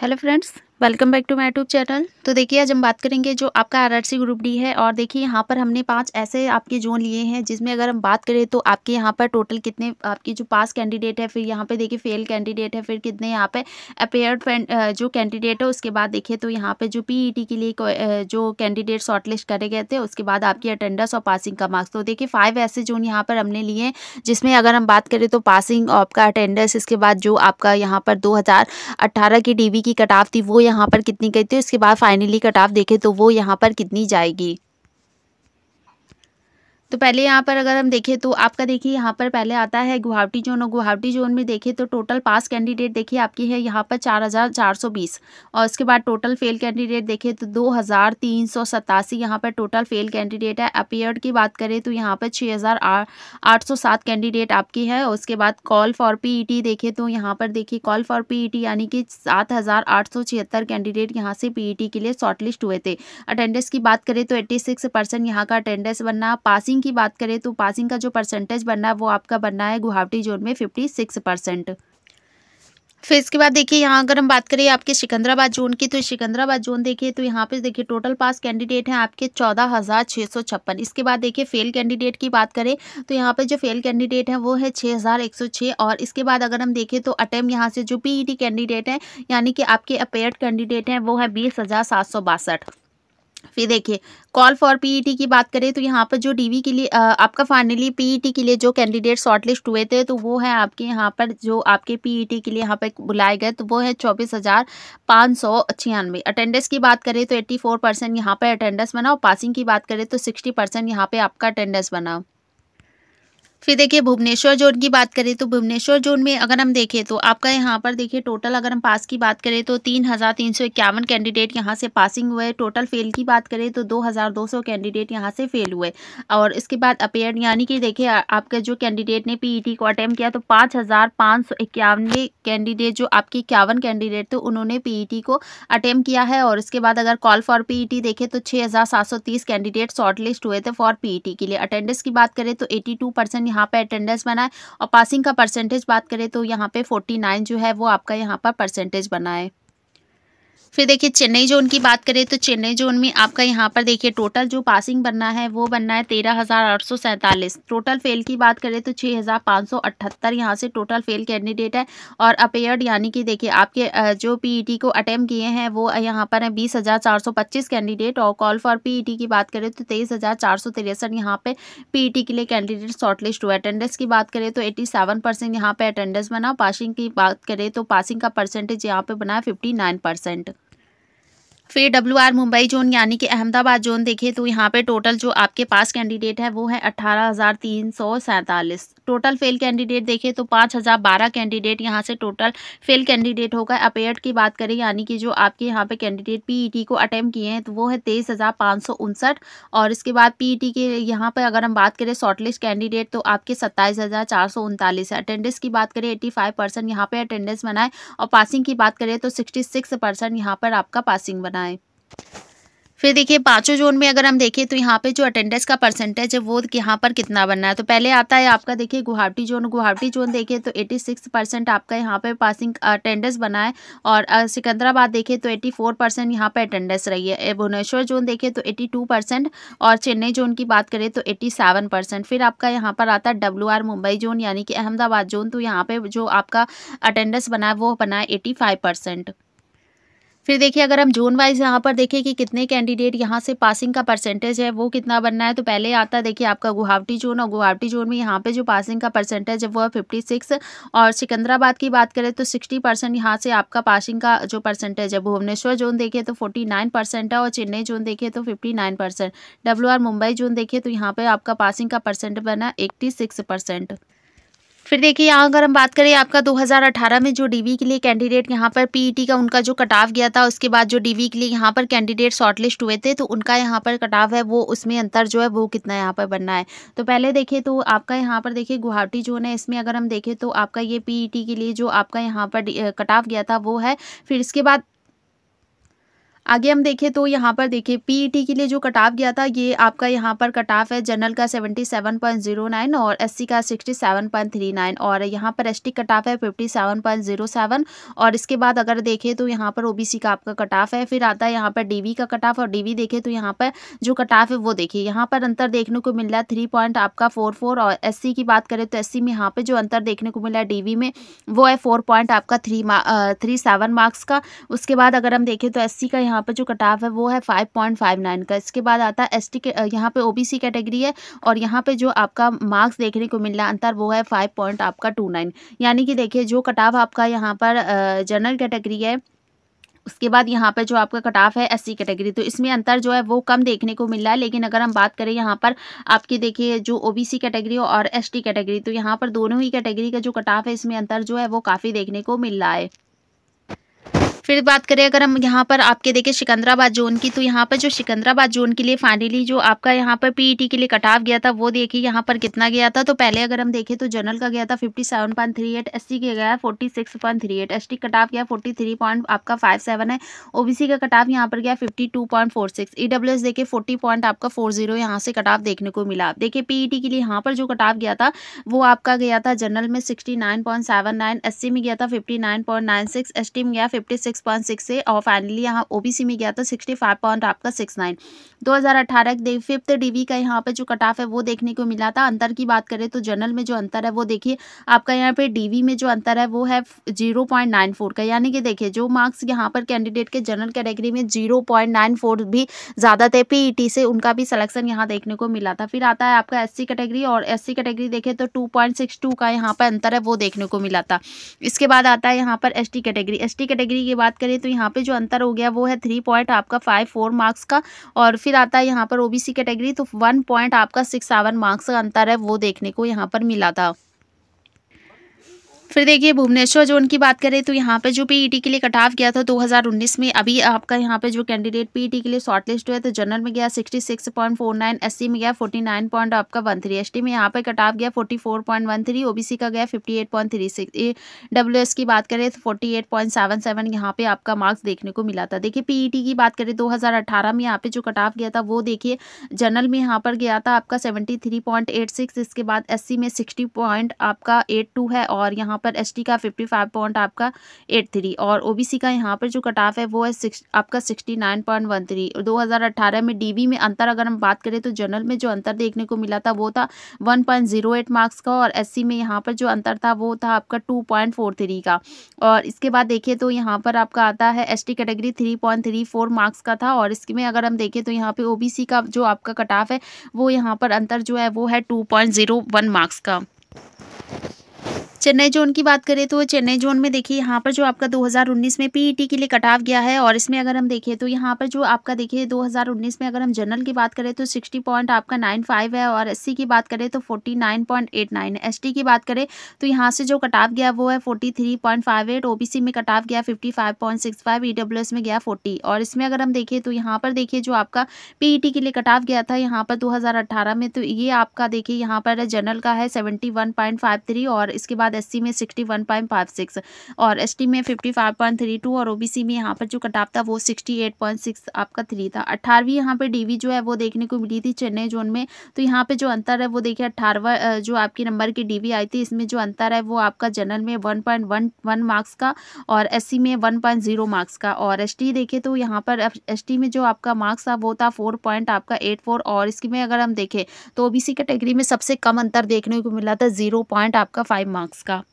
Hello friends, welcome back to my tube channel तो देखिए आज हम बात करेंगे जो आपका आरआरसी ग्रुप डी है और देखिए यहाँ पर हमने पांच ऐसे आपके जोन लिए हैं जिसमें अगर हम बात करें तो आपके यहाँ पर टोटल कितने आपके जो पास कैंडिडेट है फिर यहाँ पे देखिए फेल कैंडिडेट है फिर कितने यहाँ पे अपेयर जो कैंडिडेट है उसके बाद देखिए तो यहाँ पर जो पी e के लिए जो कैंडिडेट शॉर्टलिस्ट करे गए थे उसके बाद आपकी अटेंडेंस और पासिंग का मार्क्स तो देखिए फाइव ऐसे जोन यहाँ पर हमने लिए हैं जिसमें अगर हम बात करें तो पासिंग आपका अटेंडेंस इसके बाद जो आपका यहाँ पर दो की डी की कटाव थी वो यहाँ पर कितनी गई थी उसके बाद फाइनली कट ऑफ देखें तो वो यहाँ पर कितनी जाएगी तो पहले यहाँ पर अगर हम देखें तो आपका देखिए यहाँ पर पहले आता है गुवाहाटी जोन और गुवाहाटी जोन में देखें तो टोटल पास कैंडिडेट देखिए आपकी है यहाँ पर चार हज़ार चार सौ बीस और उसके बाद टोटल फेल कैंडिडेट देखें तो दो हज़ार तीन सौ सतासी यहाँ पर टोटल फेल कैंडिडेट है अपेयर्ड की बात करें तो यहाँ पर छः हज़ार आठ सौ सात कैंडिडेट आपकी है और उसके बाद call for P E T देखें तो यहाँ पर देखिए call for P E T यानी कि सात हज़ार आठ सौ छिहत्तर कैंडिडेट यहाँ से पी ई टी के लिए शॉर्टलिस्ट हुए थे अटेंडेंस की बात करें तो एट्टी सिक्स परसेंट यहाँ का अटेंडेंस बनना पासिंग पासिंग की बात करें तो पासिंग का जो परसेंटेज बनना है वो आपका बनना है गुवाहाटी जोन में फिफ्टी सिक्स परसेंट फिर इसके बाद देखिए यहाँ अगर हम बात करें आपके सिकंदराबाद जोन की तो सिकंदराबाद जोन देखिए तो यहाँ पे देखिए टोटल पास कैंडिडेट हैं आपके चौदह हज़ार छः सौ छप्पन इसके बाद देखिए फेल कैंडिडेट की बात करें तो यहाँ पे जो फेल कैंडिडेट हैं वो है छः हज़ार एक सौ छः और इसके बाद अगर हम देखें तो अटैम यहाँ से जो पी कैंडिडेट e हैं यानी कि आपके अपेयर्ड कैंडिडेट हैं वो है बीस फिर देखिए कॉल फॉर पीईटी की बात करें तो यहाँ पर जो डीवी के लिए आपका फाइनली पीईटी e के लिए जो कैंडिडेट शॉर्टलिस्ट हुए थे तो वो है आपके यहाँ पर जो आपके पीईटी e के लिए यहाँ पर बुलाए गए तो वो है चौबीस हज़ार पाँच सौ छियानवे अटेंडेंस की बात करें तो एट्टी फोर परसेंट यहाँ पर अटेंडेंस बना और पासिंग की बात करें तो सिक्सटी परसेंट यहाँ पर आपका अटेंडेंस बना फिर देखिए भुवनेश्वर जोन की बात करें तो भुवनेश्वर जोन में अगर हम देखें तो आपका यहाँ पर देखिए टोटल अगर हम पास की बात करें तो तीन हज़ार तीन सौ इक्यावन कैंडिडेट यहाँ से पासिंग हुए टोटल फेल की बात करें तो दो हज़ार दो सौ कैंडिडेट यहाँ से फेल हुए और इसके बाद अपेयर यानी कि देखिए आपके जो कैंडिडेट ने पी e को अटैम्प किया तो पाँच हज़ार पाँच सौ कैंडिडेट जो आपके इक्यावन कैंडिडेट थे उन्होंने पी e को अटैम्प किया है और इसके बाद अगर कॉल फॉर पी देखें तो छः हज़ार सात सौ तीस कैंडिडेट शॉर्टलिस्ट हुए थे फॉर पी e के लिए अटेंडेंस की बात करें तो एटी टू परसेंट यहाँ पे अटेंडेंस बना है और पासिंग का परसेंटेज बात करें तो यहाँ पे फोर्टी नाइन जो है वो आपका यहाँ पर परसेंटेज बना है फिर देखिए चेन्नई जोन की बात करें तो चेन्नई जोन में आपका यहाँ पर देखिए टोटल जो पासिंग बनना है वो बनना है तेरह हज़ार आठ सौ सैंतालीस टोटल फेल की बात करें तो छः हज़ार पाँच सौ अठहत्तर यहाँ से टोटल फेल कैंडिडेट है और अपेयर्ड यानी कि देखिए आपके जो पीईटी e को अटैम्प किए हैं वो यहाँ पर है बीस हज़ार चार सौ पच्चीस कैंडिडेट और कॉल फॉर पी की बात करें तो तेईस हज़ार चार सौ तिरसठ यहाँ पे पी e के लिए कैंडिडेट शॉर्टलिस्ट हुआ अटेंडेंस की बात करें तो एट्टी सेवन परसेंट यहाँ पर अटेंडेंस बना पासिंग की बात करें तो पासिंग का परसेंटेज यहाँ पर बना है फिफ्टी नाइन परसेंट फिर डब्ल्यू आर मुंबई जोन यानी कि अहमदाबाद जोन देखें तो यहाँ पे टोटल जो आपके पास कैंडिडेट है वो है अट्ठारह हज़ार तीन सौ सैंतालीस टोटल फेल कैंडिडेट देखें तो पाँच हज़ार बारह कैंडिडेट यहाँ से टोटल फेल कैंडिडेट होगा अपेयर की बात करें यानी कि जो आपके यहाँ पे कैंडिडेट पीईटी e को अटैम्प किए हैं तो वो है तेईस हज़ार पाँच सौ उनसठ और इसके बाद पीईटी e के यहाँ पर अगर हम बात करें शॉर्टलिस्ट कैंडिडेट तो आपके सत्ताईस हज़ार चार सौ उनतालीस है अटेंडेंस की बात करें एट्टी फाइव परसेंट यहाँ पर अटेंडेंस बनाए और पासिंग की बात करें तो सिक्सटी सिक्स परसेंट यहाँ पर आपका पासिंग बनाए करना है फिर देखिए पाँचों जोन में अगर हम देखें तो यहाँ पे जो अटेंडेंस का परसेंटेज है वो यहाँ पर कितना बनना है तो पहले आता है आपका देखिए गुवाहाटी जोन गुवाहाटी जोन देखिए तो 86 परसेंट आपका यहाँ पे पासिंग अटेंडेंस बना है और सिकंदराबाद देखिए तो 84 परसेंट यहाँ पर अटेंडेंस रही है भुवनेश्वर जोन देखिए तो 82 परसेंट और चेन्नई जोन की बात करें तो 87 परसेंट फिर आपका यहाँ पर आता है डब्ल्यू मुंबई जोन यानी कि अहमदाबाद जोन तो यहाँ पर जो आपका अटेंडेंस बना है वो बना है एटी फिर देखिए अगर हम जोन वाइज यहाँ पर देखें कि कितने कैंडिडेट यहाँ से पासिंग का परसेंटेज है वो कितना बनना है तो पहले आता है देखिए आपका गुवाहाटी जोन और गुवाहाटी जोन में यहाँ पे जो पासिंग का परसेंटेज है वो है फिफ्टी सिक्स और सिकंदराबाद की बात करें तो सिक्सटी परसेंट यहाँ से आपका पासिंग का जो परसेंटेज है भुवनेश्वर जोन देखिए तो फोर्टी नाइन परसेंट है और चेन्नई जोन देखिए तो fifty nine percent W R Mumbai zone देखिए तो यहाँ पर आपका पासिंग का परसेंट बना एट्टी सिक्स परसेंट फिर देखिए यहाँ अगर हम बात करें आपका 2018 में जो डीवी के लिए कैंडिडेट यहाँ पर पीईटी e का उनका जो कट ऑफ गया था उसके बाद जो डीवी के लिए यहाँ पर कैंडिडेट शॉर्टलिस्ट हुए थे तो उनका यहाँ पर कट ऑफ है वो उसमें अंतर जो है वो कितना यहाँ पर बनना है तो पहले देखिए तो आपका यहाँ पर देखिए गुवाहाटी जोन है इसमें अगर हम देखें तो आपका ये पी e के लिए जो आपका यहाँ पर कट ऑफ गया था वो है फिर इसके बाद आगे हम देखें तो यहाँ पर देखें पीईटी e के लिए जो कट ऑफ गया था ये आपका यहाँ पर कट ऑफ है जनरल का 77.09 और एससी का 67.39 और यहाँ पर एसटी कट ऑफ है 57.07 और इसके बाद अगर देखें तो यहाँ पर ओबीसी का आपका कट ऑफ है फिर आता है यहाँ पर डीवी का कट ऑफ और डीवी देखें तो यहाँ पर जो कट ऑफ है वो देखिए यहाँ पर अंतर देखने को मिल रहा है थ्री पॉइंट आपका फोर फोर और एस की बात करें तो एस में यहाँ पर जो अंतर देखने को मिला है डी में वो है फोर पॉइंट आपका थ्री थ्री सेवन मार्क्स का उसके बाद अगर हम देखें तो एस का यहाँ पर जो कटाव है वो है फाइव पॉइंट फाइव नाइन का इसके बाद आता है एस टी के यहाँ पे ओबीसी कैटेगरी है और यहाँ पे जो आपका मार्क्स देखने को मिल रहा है अंतर वो है फाइव पॉइंट आपका टू नाइन यानी कि देखिए जो कटाव आपका यहाँ पर जनरल कैटेगरी है उसके बाद यहाँ पर जो आपका कट ऑफ है एस सी कैटेगरी तो इसमें अंतर जो है वो कम देखने को मिल रहा है लेकिन अगर हम बात करें यहाँ पर आपके देखिए जो ओबीसी कैटेगरी और एसटी कैटेगरी तो यहाँ पर दोनों ही कैटेगरी का जो कट ऑफ है इसमें अंतर जो है वो काफ़ी देखने को मिल रहा है फिर बात करें अगर हम यहाँ पर आपके देखें सिकंदराबाद जोन की तो यहाँ पर जो सिकंदराबाद जोन के लिए फाइनली जो आपका यहाँ पर पीईटी e के लिए कटाव गया था वो देखिए यहाँ पर कितना गया था तो पहले अगर हम देखें तो जनरल का गया था fifty seven point three eight S C का गया forty six point three eight S T कटाव गया फोर्टी थ्री पॉइंट आपका फाइव सेवन है ओ बी सी का कटाव यहाँ पर गया fifty two point four six E W S देखिए फोर्टी पॉइंट आपका फोर जीरो यहाँ से कटाव देखने को मिला देखिए पीईटी e के लिए यहाँ पर जो कटाव गया था वो आपका गया था जनरल में sixty nine point seven nine S C में गया था fifty nine point nine six S T में गया fifty six six point six से और फाइनली यहाँ ओबीसी में गया तो सिक्सटी फाइव पॉइंट आपका सिक्स नाइन दो हज़ार अठारह फिफ्थ डी का यहाँ पर जो कट ऑफ है वो देखने को मिला था अंतर की बात करें तो जनरल में जो अंतर है वो देखिए आपका यहाँ पर डी में जो अंतर है वो है जीरो पॉइंट नाइन फोर का यानी कि देखिए जो मार्क्स यहाँ पर कैंडिडेट के जनरल कैटेगरी में जीरो पॉइंट नाइन फोर भी ज़्यादा थे पी e से उनका भी सलेक्शन यहाँ देखने को मिला था फिर आता है आपका एस कैटेगरी और एस कैटेगरी देखें तो टू पॉइंट सिक्स टू का यहाँ पर अंतर है वो देखने को मिला था इसके बाद आता है यहाँ पर एसटी कैटेगरी एसटी कैटेगरी के बात करें तो यहाँ पे जो अंतर हो गया वो है थ्री पॉइंट आपका फाइव फोर मार्क्स का और फिर आता है यहाँ पर ओबीसी कैटेगरी तो वन पॉइंट आपका सिक्स सेवन मार्क्स का अंतर है वो देखने को यहाँ पर मिला था फिर देखिए भुवनेश्वर जोन की बात करें तो यहाँ पे जो पीईटी e के लिए कट ऑफ गया था 2019 में अभी आपका यहाँ पे जो कैंडिडेट पीईटी e के लिए शॉर्ट लिस्ट हुआ तो जनरल में गया 66.49 एससी e में गया 49 पॉइंट आपका वन एस टी में यहाँ पे कट ऑफ गया 44.13 ओबीसी का गया 58.36 डब्ल्यूएस की बात करें तो 48.77 यहाँ पे आपका मार्क्स देखने को मिला था देखिए पीईटी की बात करें 2018 में यहाँ पे जो कट ऑफ गया था वो देखिए जनरल में यहाँ पर गया था आपका सेवेंटी इसके बाद एस में सिक्सटी आपका एट है और यहाँ पर एस का फिफ्टी फाइव पॉइंट आपका एट थ्री और ओ का यहाँ पर जो कटाफ है वो है सिक्स आपका sixty nine point one three दो हज़ार अट्ठारह में डी में अंतर अगर हम बात करें तो जनरल में जो अंतर देखने को मिला था वो था one point zero eight marks का और एस में यहाँ पर जो अंतर था वो था आपका टू पॉइंट फोर थ्री का और इसके बाद देखिए तो यहाँ पर आपका आता है S category three point three four marks का था और इसमें अगर हम देखें तो यहाँ बी सी का जो आपका कटाफ है वो यहाँ पर अंतर जो है वो है two point zero one marks का चेन्नई जोन की बात करें तो चेन्नई जोन में देखिए यहाँ पर जो आपका 2019 में पीईटी e के लिए कटाव गया है और इसमें अगर हम देखें तो यहाँ पर जो आपका देखिए 2019 में अगर हम जनरल की बात करें तो 60 पॉइंट आपका 95 है और एससी की बात करें तो 49.89 एस टी की बात करें तो यहाँ से जो कटाव गया वो है forty three point five B C में कटाव गया 55.65 एस e में गया फोर्टी और इसमें अगर हम देखें तो यहाँ पर देखिए जो आपका टी e के लिए कटाव गया था यहाँ पर 2018 में तो ये आपका देखिए यहाँ पर जनरल का है थ्री और इसके बाद बाद एस में sixty one point five six और एस में fifty five point three two और ओबीसी में यहाँ पर जो कटाप था वो सिक्सटी एट पॉइंट सिक्स आपका थ्री था अठारहवीं यहाँ पर डीवी जो है वो देखने को मिली थी चेन्नई जोन में तो यहाँ पर जो अंतर है वो देखिए अठारहवा जो आपकी नंबर की डीवी आई थी इसमें जो अंतर है वो आपका जनरल में वन पॉइंट मार्क्स का और एस में वन पॉइंट जीरो मार्क्स का और एस टी तो यहाँ पर एस में जो आपका मार्क्स था वो था फोर पॉइंट आपका एट फोर और इसके में अगर हम देखें तो ओबीसी कैटेगरी में सबसे कम अंतर देखने को मिला था जीरो पॉइंट आपका फाइव मार्क्स Alaska.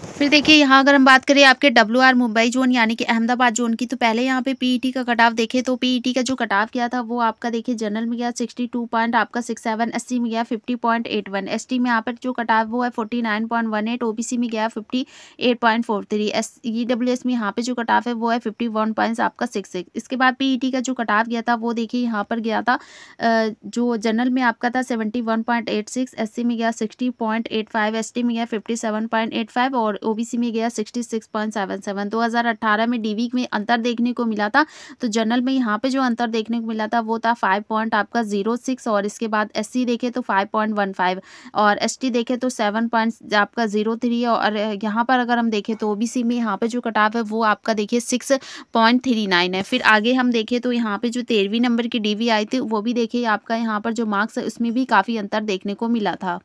फिर देखिए यहाँ अगर हम बात करें आपके डब्ल्यू आर मुंबई जोन यानी कि अहमदाबाद जोन की तो पहले यहाँ पे पीईटी e का कटाव देखें तो पीईटी e का जो कटाव गया था वो आपका देखिए जनरल में गया सिक्सटी टू पॉइंट आपका सिक्स सेवन एस में गया fifty point eight one S में यहाँ पर जो कटाव वो है forty nine point one eight OBC में गया fifty eight point four three S E W S में यहाँ पे जो कटाव है वो है फिफ्टी वन पॉइंट आपका सिक्स सिक्स इसके बाद पी e का जो कटाव गया था वो देखिए यहाँ पर गया था जो जनरल में आपका था seventy one point eight six S में गया sixty point eight five S में गया fifty seven point eight five और और ओबीसी में गया 66.77 2018 में डीवी में अंतर देखने को मिला था तो जनरल में यहाँ पे जो अंतर देखने को मिला था वो था फाइव पॉइंट आपका जीरो सिक्स और इसके बाद एस सी देखे तो फाइव पॉइंट वन फाइव और एस टी देखे तो सेवन पॉइंट आपका जीरो थ्री और यहाँ पर अगर हम देखें तो ओबीसी में यहाँ पे जो कटाव है वो आपका देखिए सिक्स पॉइंट थ्री नाइन है फिर आगे हम देखें तो यहाँ पे जो तेरहवीं नंबर की डीवी आई थी वो भी देखिए आपका यहाँ पर जो मार्क्स है उसमें भी काफ़ी अंतर देखने को मिला था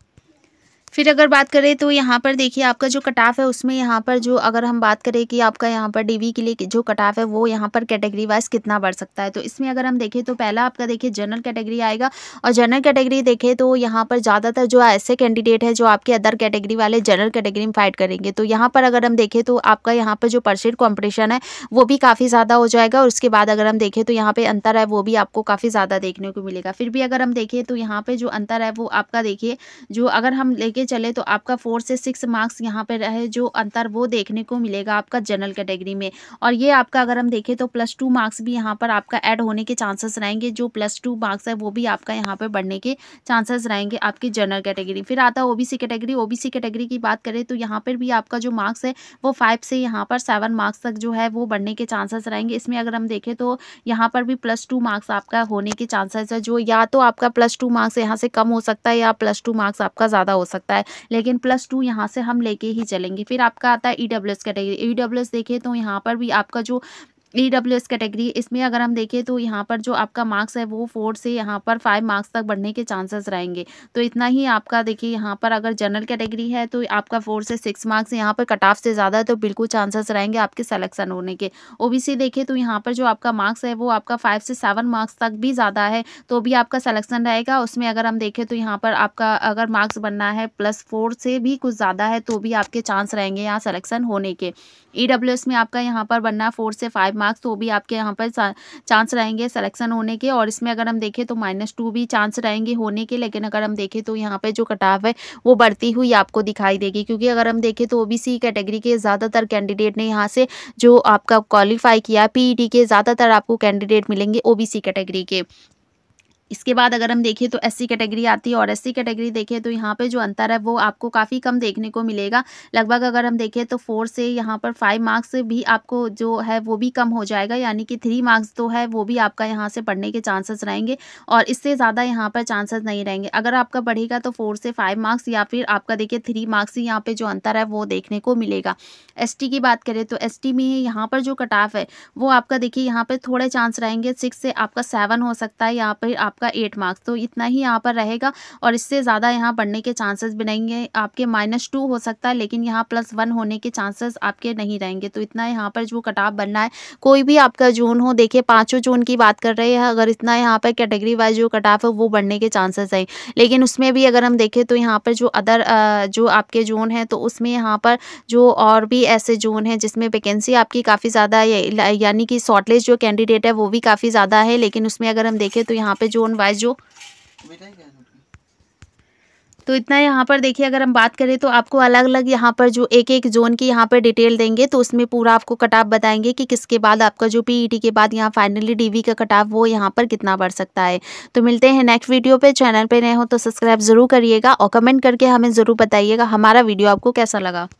फिर अगर बात करें तो यहाँ पर देखिए आपका जो कटाफ है उसमें यहाँ पर जो अगर हम बात करें कि आपका यहाँ पर डीवी के लिए जो कटाफ है वो यहाँ पर कैटेगरी वाइज कितना बढ़ सकता है तो इसमें अगर हम देखें तो पहला आपका देखिए जनरल कैटेगरी आएगा और जनरल कैटेगरी देखें तो यहाँ पर ज़्यादातर जो ऐसे कैंडिडेट है जो आपके अदर कैटेगरी वाले जनरल कैटेगरी में फाइट करेंगे तो यहाँ पर अगर हम देखें तो आपका यहाँ पर जो परसेंट कॉम्पिटिशन है वो भी काफ़ी ज़्यादा हो जाएगा और उसके बाद अगर हम देखें तो यहाँ पर अंतर है वो भी आपको काफ़ी ज़्यादा देखने को मिलेगा फिर भी अगर हम देखें तो यहाँ पर जो अंतर है वो आपका देखिए जो अगर हम लेके लेके चले तो आपका फोर से सिक्स मार्क्स यहाँ पर रहे जो अंतर वो देखने को मिलेगा आपका जनरल कैटेगरी में और ये आपका अगर हम देखें तो प्लस टू मार्क्स भी यहाँ पर आपका ऐड होने के चांसेस रहेंगे जो प्लस टू मार्क्स है वो भी आपका यहाँ पर बढ़ने के चांसेस रहेंगे आपकी जनरल कैटेगरी फिर आता है ओबीसी कैटेगरी ओबीसी कैटेगरी की बात करें तो यहाँ पर भी आपका जो मार्क्स है वो फाइव से यहाँ पर सेवन मार्क्स तक जो है वो बढ़ने के चांसेस रहेंगे इसमें अगर हम देखें तो यहाँ पर भी प्लस टू मार्क्स आपका होने के चांसेस है जो या तो आपका प्लस टू मार्क्स यहाँ से कम हो सकता है या प्लस टू मार्क्स आपका ज़्यादा हो सकता है सकता है लेकिन प्लस टू यहाँ से हम लेके ही चलेंगे फिर आपका आता है E W S category E W S देखें तो यहाँ पर भी आपका जो ई डब्ल्यू एस कैटेगरी इसमें अगर हम देखें तो यहाँ पर जो आपका मार्क्स है वो फोर से यहाँ पर फाइव मार्क्स तक बढ़ने के चांसेस रहेंगे तो इतना ही आपका देखिए यहाँ पर अगर जनरल कैटेगरी है तो आपका फोर से सिक्स मार्क्स यहाँ पर कट ऑफ से ज़्यादा है तो बिल्कुल चांसेस रहेंगे आपके सेलेक्शन होने के ओ बी सी देखें तो यहाँ पर जो आपका मार्क्स है वो आपका फाइव से सेवन मार्क्स तक भी ज़्यादा है तो भी आपका सलेक्शन रहेगा उसमें अगर हम देखें तो यहाँ पर आपका अगर मार्क्स बनना है प्लस फोर से भी कुछ ज़्यादा है तो भी आपके चांस रहेंगे यहाँ सलेक्शन होने के ई डब्ल्यू एस में आपका यहाँ पर बनना फोर से फाइव मार्क्स तो भी आपके यहाँ पर चांस रहेंगे सलेक्शन होने के और इसमें अगर हम देखें तो माइनस टू भी चांस रहेंगे होने के लेकिन अगर हम देखें तो यहाँ पर जो कटाव है वो बढ़ती हुई आपको दिखाई देगी क्योंकि अगर हम देखें तो ओ कैटेगरी के ज़्यादातर कैंडिडेट ने यहाँ से जो आपका क्वालिफाई किया पी e के ज़्यादातर आपको कैंडिडेट मिलेंगे ओ कैटेगरी के इसके बाद अगर हम देखें तो एससी कैटेगरी आती है और एससी कैटेगरी देखें तो यहाँ पे जो अंतर है वो आपको काफ़ी कम देखने को मिलेगा लगभग अगर हम देखें तो फोर से यहाँ पर फाइव मार्क्स भी आपको जो है वो भी कम हो जाएगा यानी कि थ्री मार्क्स तो है वो भी आपका यहाँ से पढ़ने के चांसेस रहेंगे और इससे ज़्यादा यहाँ पर चांसेस नहीं रहेंगे अगर आपका बढ़ेगा तो फोर से फाइव मार्क्स या फिर आपका देखिए थ्री मार्क्स ही यहाँ पर जो अंतर है वो देखने को मिलेगा एस की बात करें तो एस में यहाँ पर जो कटाफ है वो आपका देखिए यहाँ पर थोड़े चांस रहेंगे सिक्स से आपका सेवन हो सकता है यहाँ पर आप आपका एट मार्क्स तो इतना ही यहाँ पर रहेगा और इससे ज़्यादा यहाँ पढ़ने के चांसेस भी नहीं है आपके माइनस टू हो सकता है लेकिन यहाँ प्लस वन होने के चांसेस आपके नहीं रहेंगे तो इतना यहाँ पर जो कटाव बनना है कोई भी आपका जोन हो देखिए पाँचों जोन की बात कर रहे हैं अगर इतना यहाँ पर कैटेगरी वाइज जो कटाव है वो बढ़ने के चांसेस हैं लेकिन उसमें भी अगर हम देखें तो यहाँ पर जो अदर जो आपके जोन हैं तो उसमें यहाँ पर जो और भी ऐसे जोन हैं जिसमें वैकेंसी आपकी काफ़ी ज़्यादा यानी कि शॉर्टलिस्ट जो कैंडिडेट है वो भी काफ़ी ज़्यादा है लेकिन उसमें अगर हम देखें तो यहाँ पर जोन फोन वाइज जो तो इतना यहाँ पर देखिए अगर हम बात करें तो आपको अलग अलग यहाँ पर जो एक एक जोन की यहाँ पर डिटेल देंगे तो उसमें पूरा आपको कटाव बताएंगे कि किसके बाद आपका जो पीईटी e के बाद यहाँ फाइनली डीवी का कटाव वो यहाँ पर कितना बढ़ सकता है तो मिलते हैं नेक्स्ट वीडियो पे चैनल पे नए हो तो सब्सक्राइब ज़रूर करिएगा और कमेंट करके हमें ज़रूर बताइएगा हमारा वीडियो आपको कैसा लगा